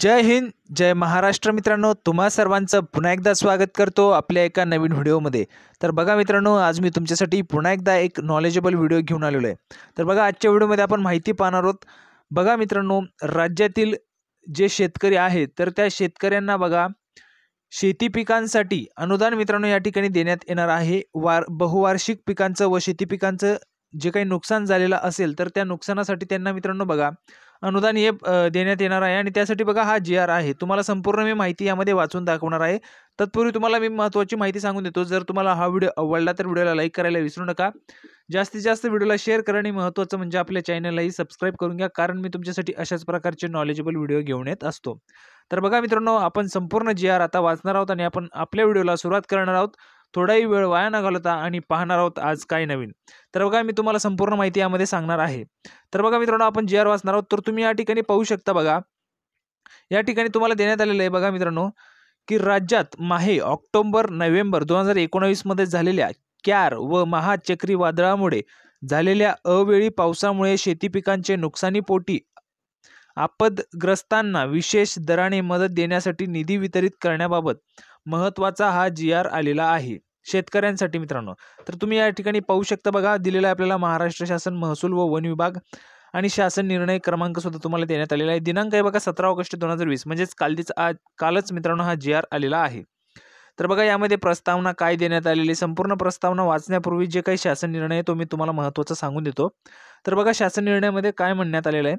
जय हिंद जय महाराष्ट्र मित्रांनो तुम्हा सर्वांचं पुन्हा एकदा स्वागत करतो आपल्या एका नवीन व्हिडिओमध्ये तर बघा मित्रांनो आज मी तुमच्यासाठी पुन्हा एकदा एक नॉलेजेबल व्हिडिओ घेऊन आलेलो आहे तर बघा आजच्या व्हिडिओमध्ये आपण माहिती पाहणार आहोत बघा मित्रांनो राज्यातील जे शेतकरी आहेत तर त्या शेतकऱ्यांना बघा शेती पिकांसाठी अनुदान मित्रांनो या ठिकाणी देण्यात येणार आहे वार बहुवार्षिक पिकांचं व शेती पिकांचं जे काही नुकसान झालेलं असेल तर त्या नुकसानासाठी त्यांना मित्रांनो बघा अनुदान हे देण्यात येणार आहे आणि त्यासाठी बघा हा जी आर आहे तुम्हाला संपूर्ण मी माहिती यामध्ये वाचून दाखवणार आहे तत्पूर्वी तुम्हाला मी महत्त्वाची माहिती सांगून देतो जर तुम्हाला हा व्हिडिओ आवडला तर व्हिडिओला लाईक करायला विसरू नका जास्तीत जास्त व्हिडिओला शेअर करणे महत्त्वाचं म्हणजे आपल्या चॅनललाही सबस्क्राईब करून घ्या कारण मी तुमच्यासाठी अशाच प्रकारचे नॉलेजेबल व्हिडिओ घेऊन येत असतो तर बघा मित्रांनो आपण संपूर्ण जी आर आता वाचणार आहोत आणि आपण आपल्या व्हिडिओला सुरुवात करणार आहोत थोडाही वेळ वाया न घालवता आणि पाहणार आहोत आज काय नवीन तर बघा मी तुम्हाला संपूर्ण माहिती यामध्ये सांगणार आहे तर बघा मित्रांनो आपण जी आर वाचणार आहोत तर तुम्ही या ठिकाणी पाहू शकता बघा या ठिकाणी तुम्हाला देण्यात आलेलं आहे बघा मित्रांनो की राज्यात माहे ऑक्टोबर नोव्हेंबर दोन हजार एकोणावीसमध्ये झालेल्या क्यार व महा चक्रीवादळामुळे झालेल्या अवेळी पावसामुळे शेती पिकांचे नुकसानीपोटी आपदग्रस्तांना विशेष दराने मदत देण्यासाठी निधी वितरित करण्याबाबत महत्वाचा हा जी आर आलेला आहे शेतकऱ्यांसाठी मित्रांनो तर तुम्ही या ठिकाणी पाहू शकता बघा दिलेला आपल्याला महाराष्ट्र शासन महसूल व वन विभाग आणि शासन निर्णय क्रमांक सुद्धा तुम्हाला देण्यात आलेला आहे दिनांक आहे बघा सतरा ऑगस्ट दोन हजार वीस म्हणजेच कालदीच आज कालच मित्रांनो हा जी आर आलेला आहे तर बघा यामध्ये प्रस्तावना काय देण्यात आलेली संपूर्ण प्रस्तावना वाचण्यापूर्वी जे काही शासन निर्णय आहे तो मी तुम्हाला महत्त्वाचा सांगून देतो तर बघा शासन निर्णयामध्ये काय म्हणण्यात आलेलं आहे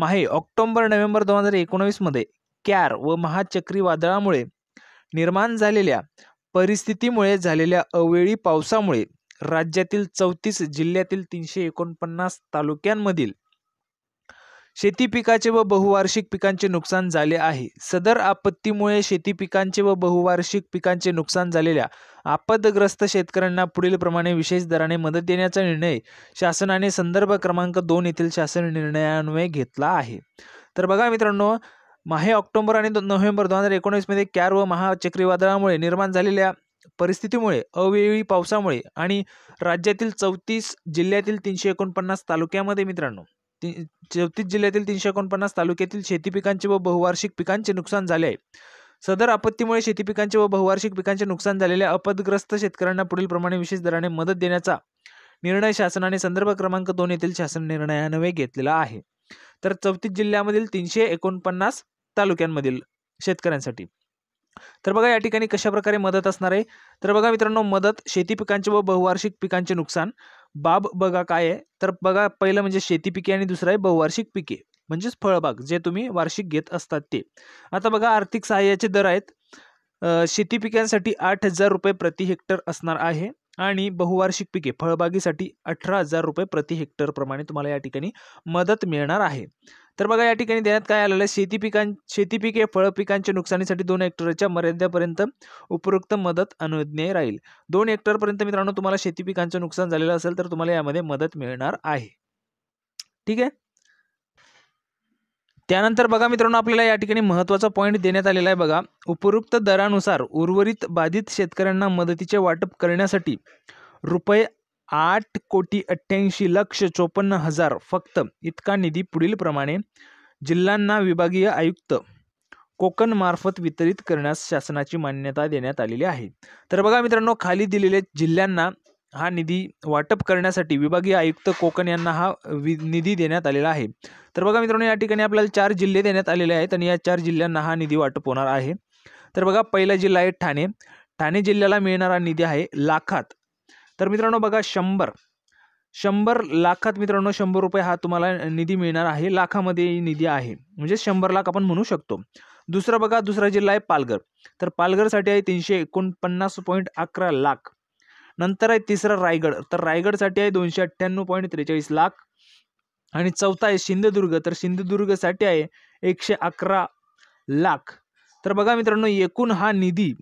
माहे ऑक्टोबर नोव्हेंबर दोन हजार एकोणवीसमध्ये कॅर व महाचक्रीवादळामुळे निर्माण झालेल्या परिस्थितीमुळे झालेल्या अवेळी पावसामुळे राज्यातील चौतीस जिल्ह्यातील तीनशे एकोणपन्नास तालुक्यांमधील शेती पिकाचे व बहुवार्षिक पिकांचे नुकसान झाले आहे सदर आपत्तीमुळे शेती पिकांचे व बहुवार्षिक पिकांचे नुकसान झालेल्या आपदग्रस्त शेतकऱ्यांना पुढील प्रमाणे विशेष दराने मदत देण्याचा निर्णय शासनाने संदर्भ क्रमांक दोन येथील शासन निर्णयान्वये घेतला आहे तर बघा मित्रांनो माहे ऑक्टोबर आणि नोव्हेंबर दोन हजार एकोणीसमध्ये कॅर व महा चक्रीवादळामुळे निर्माण झालेल्या परिस्थितीमुळे अवेळी पावसामुळे आणि राज्यातील चौतीस जिल्ह्यातील तीनशे एकोणपन्नास तालुक्यामध्ये मित्रांनो ती चौतीस जिल्ह्यातील तीनशे एकोणपन्नास तालुक्यातील शेती पिकांचे व बहुवार्षिक पिकांचे नुकसान झाले आहे सदर आपत्तीमुळे शेती पिकांचे व बहुवार्षिक पिकांचे नुकसान झालेल्या अपदग्रस्त शेतकऱ्यांना पुढील प्रमाणे विशेष दराने मदत देण्याचा निर्णय शासनाने संदर्भ क्रमांक दोन येथील शासन निर्णयानवे घेतलेला आहे तर चौतीस जिल्ह्यामधील तीनशे एकोणपन्नास तालुक्यांमधील शेतकऱ्यांसाठी तर बघा या ठिकाणी कशाप्रकारे मदत असणार आहे तर बघा मित्रांनो मदत शेती पिकांचे व बहुवार्षिक पिकांचे नुकसान बाब बघा काय आहे तर बघा पहिलं म्हणजे शेती पिके आणि दुसरं आहे बहुवार्षिक पिके म्हणजेच फळबाग जे तुम्ही वार्षिक घेत असतात ते आता बघा आर्थिक सहाय्याचे दर आहेत शेती पिकांसाठी आठ हजार रुपये प्रति हेक्टर असणार आहे आणि बहुवार्षिक पिके फळबागेसाठी अठरा हजार रुपये प्रति हेक्टर प्रमाणे तुम्हाला या ठिकाणी मदत मिळणार आहे तर बघा या ठिकाणी देण्यात काय आलेलं आहे शेती पिकां शेती पिके फळ पिकांच्या नुकसानीसाठी दोन हेक्टरच्या मर्यादेपर्यंत उपयुक्त मदत अनुज्ञेय राहील दोन हेक्टरपर्यंत मित्रांनो तुम्हाला शेती पिकांचं नुकसान झालेलं असेल तर तुम्हाला यामध्ये मदत मिळणार आहे ठीक आहे त्यानंतर बघा मित्रांनो आपल्याला या ठिकाणी महत्त्वाचा पॉईंट देण्यात आलेला आहे बघा उपयुक्त दरानुसार उर्वरित बाधित शेतकऱ्यांना मदतीचे वाटप करण्यासाठी रुपये आठ कोटी अठ्ठ्याऐंशी लक्ष चोपन्न हजार फक्त इतका निधी पुढील प्रमाणे जिल्ह्यांना विभागीय आयुक्त कोकण मार्फत वितरित करण्यास शासनाची मान्यता देण्यात आलेली आहे तर बघा मित्रांनो खाली दिलेले जिल्ह्यांना हा निधी वाटप करण्यासाठी विभागीय आयुक्त कोकण यांना हा वि निधी देण्यात आलेला आहे तर बघा मित्रांनो या ठिकाणी आपल्याला चार जिल्हे देण्यात आलेले आहेत आणि या चार जिल्ह्यांना हा निधी वाटप होणार आहे तर बघा पहिला जिल्हा आहे ठाणे ठाणे जिल्ह्याला मिळणारा निधी आहे लाखात तर मित्रांनो बघा शंभर शंभर लाखात मित्रांनो शंभर रुपये हा तुम्हाला निधी मिळणार आहे लाखामध्ये निधी आहे म्हणजे शंभर लाख आपण म्हणू शकतो दुसरा बघा दुसरा जिल्हा आहे पालघर तर पालघरसाठी आहे तीनशे एकोणपन्नास पॉईंट अकरा लाख नंतर आहे तिसरा रायगड तर रायगडसाठी आहे दोनशे अठ्ठ्याण्णव पॉईंट त्रेचाळीस लाख आणि चौथा आहे सिंधुदुर्ग तर सिंधुदुर्गसाठी आहे एकशे अकरा लाख तर बघा मित्रांनो एकूण हा निधी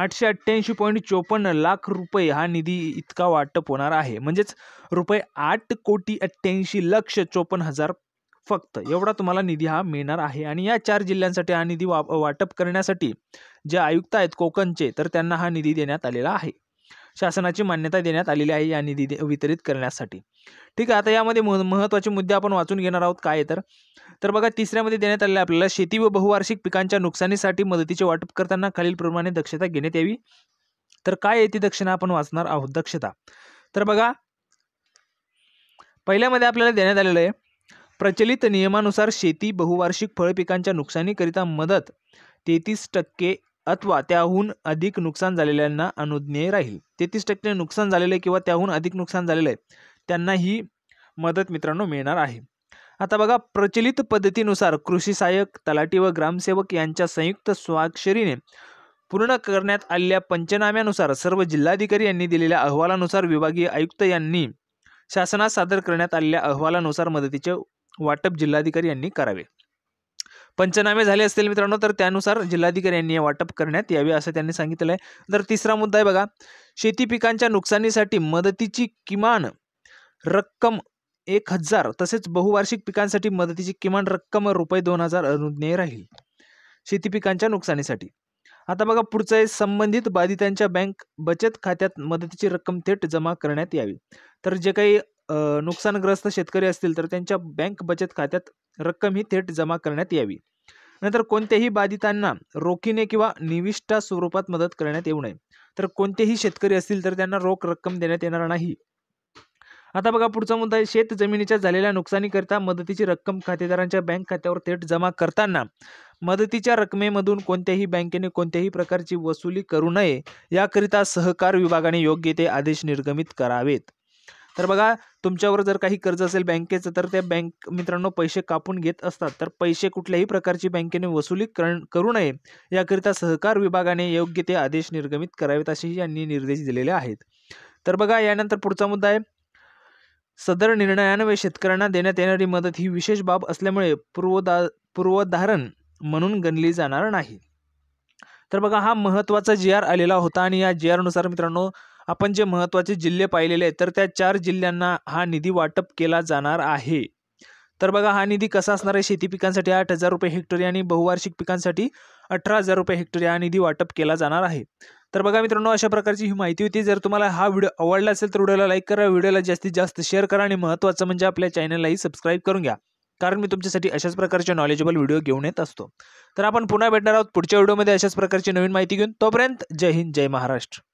आठशे अठ्ठ्याऐंशी पॉईंट चोपन्न लाख रुपये हा निधी इतका वाटप होणार आहे म्हणजेच रुपये आठ कोटी अठ्ठ्याऐंशी लक्ष चोपन्न हजार फक्त एवढा तुम्हाला निधी हा मिळणार आहे आणि या चार जिल्ह्यांसाठी हा निधी वा वाटप करण्यासाठी जे आयुक्त आहेत कोकणचे तर त्यांना हा निधी देण्यात आलेला आहे शासनाची मान्यता देण्यात आलेली आहे या निधी वितरित करण्यासाठी ठीक आहे आता यामध्ये महत्वाचे महत्त्वाचे मुद्दे आपण वाचून घेणार आहोत काय तर तर बघा तिसऱ्यामध्ये देण्यात आलेलं आपल्याला शेती व बहुवार्षिक पिकांच्या नुकसानीसाठी मदतीचे वाटप करताना खालीलप्रमाणे दक्षता घेण्यात यावी तर काय आहे ती दक्षिणा आपण वाचणार आहोत दक्षता तर बघा पहिल्यामध्ये आपल्याला देण्यात आलेलं आहे प्रचलित नियमानुसार शेती बहुवार्षिक फळपिकांच्या नुकसानीकरिता मदत तेहतीस टक्के अथवा त्याहून अधिक नुकसान झालेल्यांना अनुज्ञेय राहील तेहतीस टक्के नुकसान झालेले किंवा त्याहून अधिक नुकसान झालेलं आहे त्यांना ही मदत मित्रांनो मिळणार आहे आता बघा प्रचलित पद्धतीनुसार कृषी सहाय्यक तलाठी व ग्रामसेवक यांच्या संयुक्त स्वाक्षरीने पूर्ण करण्यात आलेल्या पंचनाम्यानुसार सर्व जिल्हाधिकारी यांनी दिलेल्या अहवालानुसार विभागीय आयुक्त यांनी शासनास सादर करण्यात आलेल्या अहवालानुसार मदतीचे वाटप जिल्हाधिकारी यांनी करावे पंचनामे झाले असतील मित्रांनो तर त्यानुसार जिल्हाधिकारी यांनी वाटप करण्यात यावे असं त्यांनी सांगितलं आहे तर तिसरा मुद्दा आहे बघा शेती पिकांच्या नुकसानीसाठी मदतीची किमान रक्कम एक हजार तसेच बहुवार्षिक पिकांसाठी मदतीची किमान रक्कम रुपये दोन हजार अनुज्ञेय राहील शेती पिकांच्या नुकसानीसाठी आता बघा पुढचं आहे संबंधित बाधितांच्या बँक बचत खात्यात मदतीची रक्कम थेट जमा करण्यात यावी तर जे काही नुकसानग्रस्त शेतकरी असतील तर त्यांच्या बँक बचत खात्यात रक्कम ही थेट जमा करण्यात यावी नंतर कोणत्याही बाधितांना रोखीने किंवा निविष्ठा स्वरूपात मदत करण्यात येऊ नये तर कोणतेही शेतकरी असतील तर त्यांना रोख रक्कम देण्यात येणार नाही आता बघा पुढचा मुद्दा आहे शेत जमिनीच्या झालेल्या नुकसानीकरिता मदतीची रक्कम खातेदारांच्या बँक खात्यावर थेट जमा करताना मदतीच्या रकमेमधून कोणत्याही बँकेने कोणत्याही प्रकारची वसुली करू नये याकरिता सहकार विभागाने योग्य ते आदेश निर्गमित करावेत तर बघा तुमच्यावर जर काही कर्ज असेल बँकेचं तर त्या बँक मित्रांनो पैसे कापून घेत असतात तर पैसे कुठल्याही प्रकारची बँकेने वसुली करू नये याकरिता सहकार विभागाने योग्य ते आदेश निर्गमित करावेत असेही यांनी निर्देश दिलेले आहेत तर बघा यानंतर पुढचा मुद्दा आहे सदर निर्णयान्वये शेतकऱ्यांना देण्यात येणारी मदत ही विशेष बाब असल्यामुळे पूर्वदा पूर्वधारण म्हणून गणली जाणार नाही तर बघा हा महत्त्वाचा जी आर आलेला होता आणि या जी आरनुसार मित्रांनो आपण जे महत्त्वाचे जिल्हे पाहिलेले आहेत तर त्या चार जिल्ह्यांना हा निधी वाटप केला जाणार आहे तर बघा हा निधी कसा असणार आहे शेती पिकांसाठी आठ हजार रुपये हेक्टरी आणि बहुवार्षिक पिकांसाठी अठरा हजार रुपये हेक्टरी हा निधी वाटप केला जाणार आहे तर बघा मित्रांनो अशा प्रकारची ही माहिती होती जर तुम्हाला हा व्हिडिओ आवडला असेल तर व्हिडिओला लाईक करा व्हिडिओला जास्तीत जास्त शेअर करा आणि महत्त्वाचं म्हणजे आपल्या चॅनललाही सबस्क्राईब करून घ्या कारण मी तुमच्यासाठी अशाच प्रकारचे नॉलेजेबल व्हिडिओ घेऊन येत असतो तर आपण पुन्हा भेटणार आहोत पुढच्या व्हिडिओमध्ये अशाच प्रकारची नवीन माहिती घेऊन तोपर्यंत जय हिंद जय महाराष्ट्र